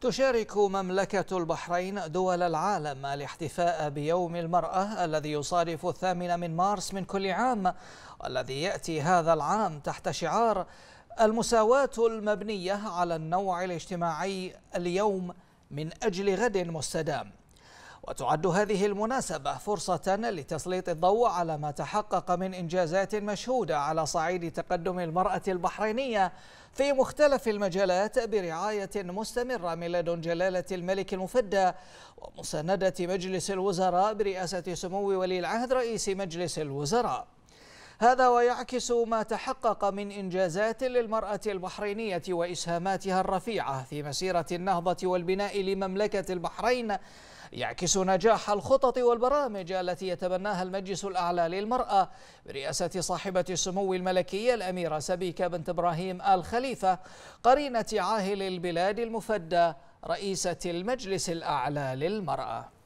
تشارك مملكة البحرين دول العالم الاحتفاء بيوم المرأة الذي يصادف الثامن من مارس من كل عام والذي يأتي هذا العام تحت شعار المساواة المبنية على النوع الاجتماعي اليوم من أجل غد مستدام وتعد هذه المناسبة فرصة لتسليط الضوء على ما تحقق من إنجازات مشهودة على صعيد تقدم المرأة البحرينية في مختلف المجالات برعاية مستمرة من لدن جلالة الملك المفدى ومساندة مجلس الوزراء برئاسة سمو ولي العهد رئيس مجلس الوزراء هذا ويعكس ما تحقق من إنجازات للمرأة البحرينية وإسهاماتها الرفيعة في مسيرة النهضة والبناء لمملكة البحرين يعكس نجاح الخطط والبرامج التي يتبناها المجلس الأعلى للمرأة برئاسة صاحبة السمو الملكية الأميرة سبيكة بنت إبراهيم آل خليفة قرينة عاهل البلاد المفدى رئيسة المجلس الأعلى للمرأة